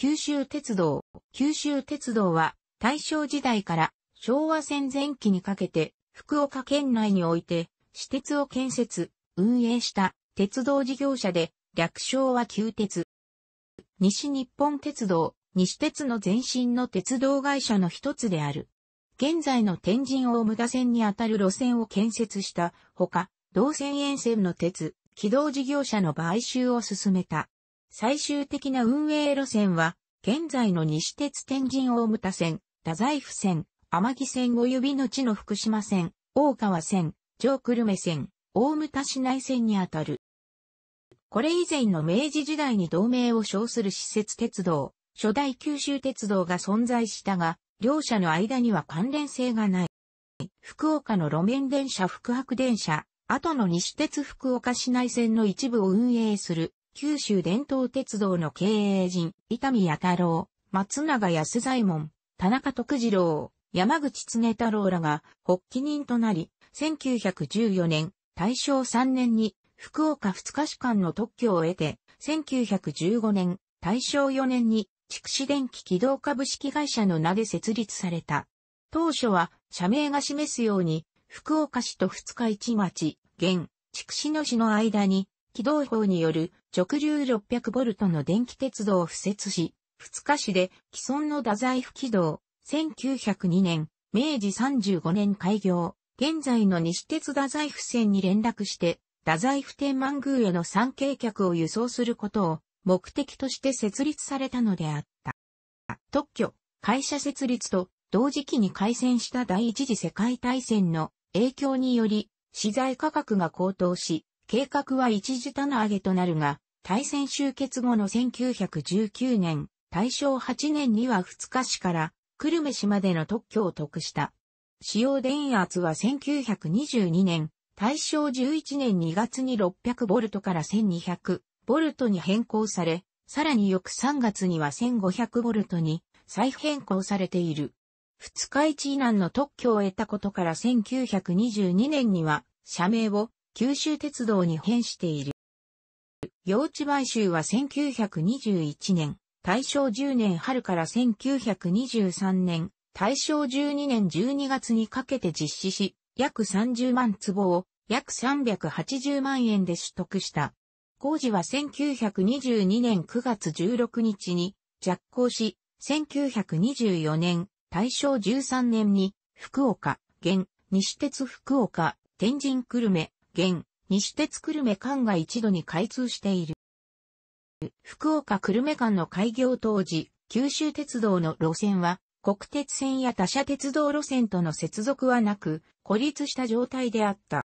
九州鉄道。九州鉄道は大正時代から昭和戦前期にかけて福岡県内において私鉄を建設、運営した鉄道事業者で略称は旧鉄。西日本鉄道、西鉄の前身の鉄道会社の一つである。現在の天神大牟田線にあたる路線を建設したほか、同線沿線の鉄、軌道事業者の買収を進めた。最終的な運営路線は、現在の西鉄天神大牟田線、太宰府線、天城線及びの地の福島線、大川線、上久留米線、大牟田市内線にあたる。これ以前の明治時代に同盟を称する施設鉄道、初代九州鉄道が存在したが、両者の間には関連性がない。福岡の路面電車福白電車、後の西鉄福岡市内線の一部を運営する九州伝統鉄道の経営陣、伊丹弥太郎、松永安左衛門、田中徳次郎、山口常太郎らが発起人となり、1914年、大正3年に福岡二日市間の特許を得て、1915年、大正4年に筑紫電気機動株式会社の名で設立された。当初は社名が示すように、福岡市と二日市町、現、筑紫野市の間に軌動法による直流 600V の電気鉄道を敷設し、二日市で既存の太宰府軌道、1902年、明治35年開業、現在の西鉄太宰府線に連絡して、太宰府天満宮への参詣客を輸送することを目的として設立されたのであった。特許、会社設立と同時期に開戦した第一次世界大戦の影響により、資材価格が高騰し、計画は一時棚上げとなるが、対戦終結後の1919年、大正8年には二日市から久留米市までの特許を得した。使用電圧は1922年、大正11年2月に600ボルトから1200ボルトに変更され、さらに翌3月には1500ボルトに再変更されている。二日市以南の特許を得たことから1922年には社名を九州鉄道に変している。用地買収は1921年、大正10年春から1923年、大正12年12月にかけて実施し、約30万坪を約380万円で取得した。工事は1922年9月16日に着工し、1924年、大正13年に、福岡、現、西鉄福岡、天神久留米、現、西鉄久留米間が一度に開通している。福岡久留米間の開業当時、九州鉄道の路線は、国鉄線や他社鉄道路線との接続はなく、孤立した状態であった。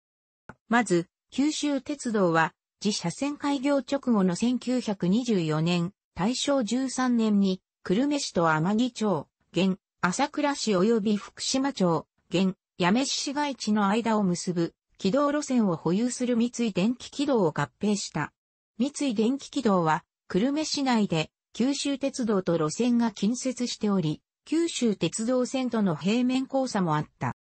まず、九州鉄道は、自社線開業直後の1924年、大正13年に、久留米市と天城町、現、朝倉市及び福島町、現、八女市市街地の間を結ぶ軌道路線を保有する三井電気軌道を合併した。三井電気軌道は、久留米市内で九州鉄道と路線が近接しており、九州鉄道線との平面交差もあった。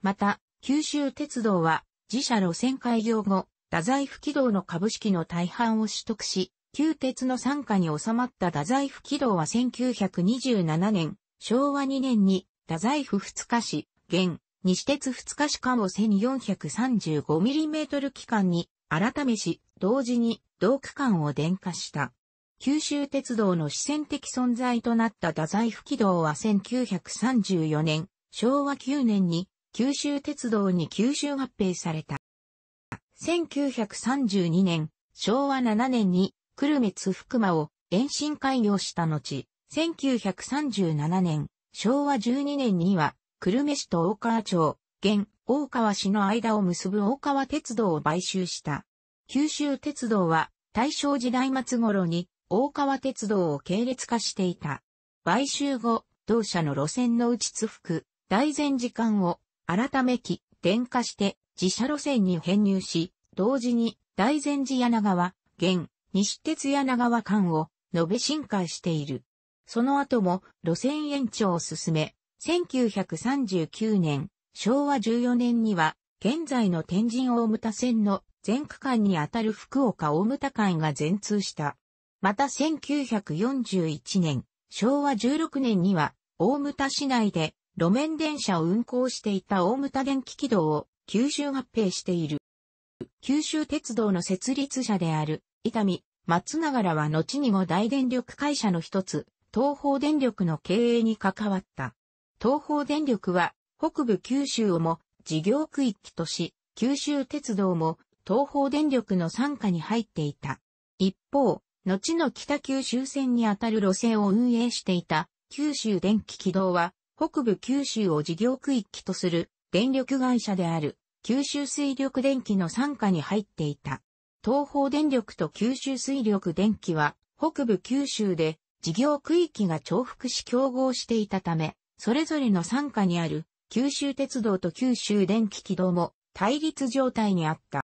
また、九州鉄道は自社路線開業後、太宰府軌道の株式の大半を取得し、旧鉄の参加に収まった太宰府軌道は1927年、昭和2年に太宰府二日市、現、西鉄二日市間を 1435mm 機関に改めし、同時に同区間を電化した。九州鉄道の視線的存在となった太宰府軌道は1934年、昭和9年に九州鉄道に九州合併された。1932年、昭和7年に久留米津福間を延伸開業した後、1937年、昭和12年には久留米市と大川町、現大川市の間を結ぶ大川鉄道を買収した。九州鉄道は大正時代末頃に大川鉄道を系列化していた。買収後、同社の路線のうち津福、大前時間を改めき、電化して自社路線に編入し、同時に大前寺柳川、現西鉄柳川間を延べ深海している。その後も路線延長を進め、1939年、昭和14年には、現在の天神大牟田線の全区間にあたる福岡大牟田間が全通した。また1941年、昭和16年には、大牟田市内で路面電車を運行していた大牟田電気軌道を九州合併している。九州鉄道の設立者である、伊丹、松永らは後にも大電力会社の一つ、東方電力の経営に関わった。東方電力は、北部九州をも事業区域とし、九州鉄道も東方電力の傘下に入っていた。一方、後の北九州線にあたる路線を運営していた九州電気軌道は、北部九州を事業区域とする電力会社である九州水力電気の傘下に入っていた。東方電力と九州水力電気は北部九州で事業区域が重複し競合していたため、それぞれの傘下にある九州鉄道と九州電気軌道も対立状態にあった。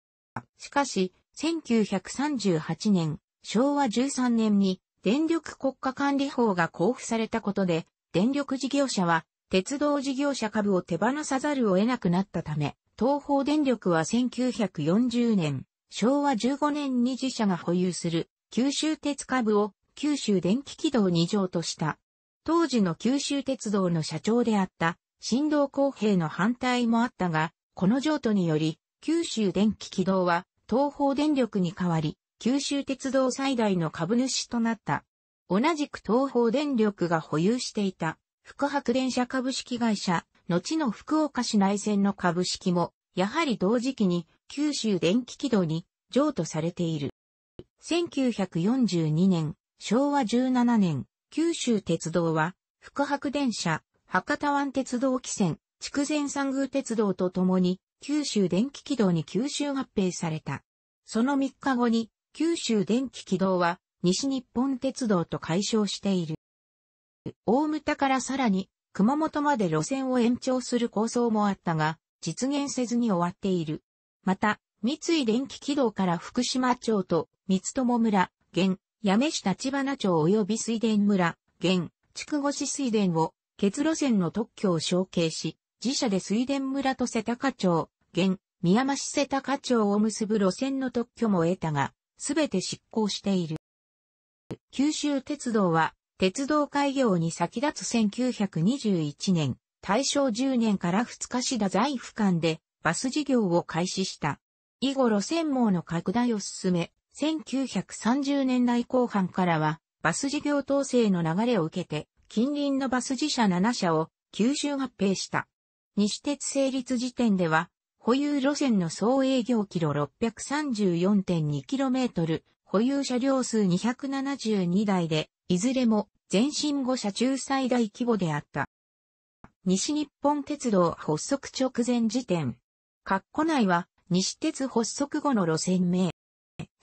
しかし、1938年、昭和13年に電力国家管理法が交付されたことで、電力事業者は鉄道事業者株を手放さざるを得なくなったため、東方電力は1940年、昭和15年に自社が保有する九州鉄株を九州電気軌道2乗とした。当時の九州鉄道の社長であった、新道公平の反対もあったが、この譲渡により、九州電気軌道は東方電力に代わり、九州鉄道最大の株主となった。同じく東方電力が保有していた、福白電車株式会社、後の福岡市内線の株式も、やはり同時期に九州電気軌道に譲渡されている。1942年、昭和17年、九州鉄道は、福白電車、博多湾鉄道汽船、筑前三宮鉄道とともに、九州電気軌道に九州合併された。その3日後に、九州電気軌道は、西日本鉄道と解消している。大牟田からさらに、熊本まで路線を延長する構想もあったが、実現せずに終わっている。また、三井電気軌道から福島町と三友村、現、八女市立花町及び水田村、現、筑後市水田を、欠路線の特許を承継し、自社で水田村と瀬高町、現、宮間市瀬高町を結ぶ路線の特許も得たが、すべて執行している。九州鉄道は、鉄道開業に先立つ1921年、大正10年から二日市田在府間で、バス事業を開始した。以後路線網の拡大を進め、1930年代後半からは、バス事業統制の流れを受けて、近隣のバス自社7社を吸収合併した。西鉄成立時点では、保有路線の総営業キロ 634.2km、保有車両数272台で、いずれも全身5車中最大規模であった。西日本鉄道発足直前時点。括弧内は西鉄発足後の路線名。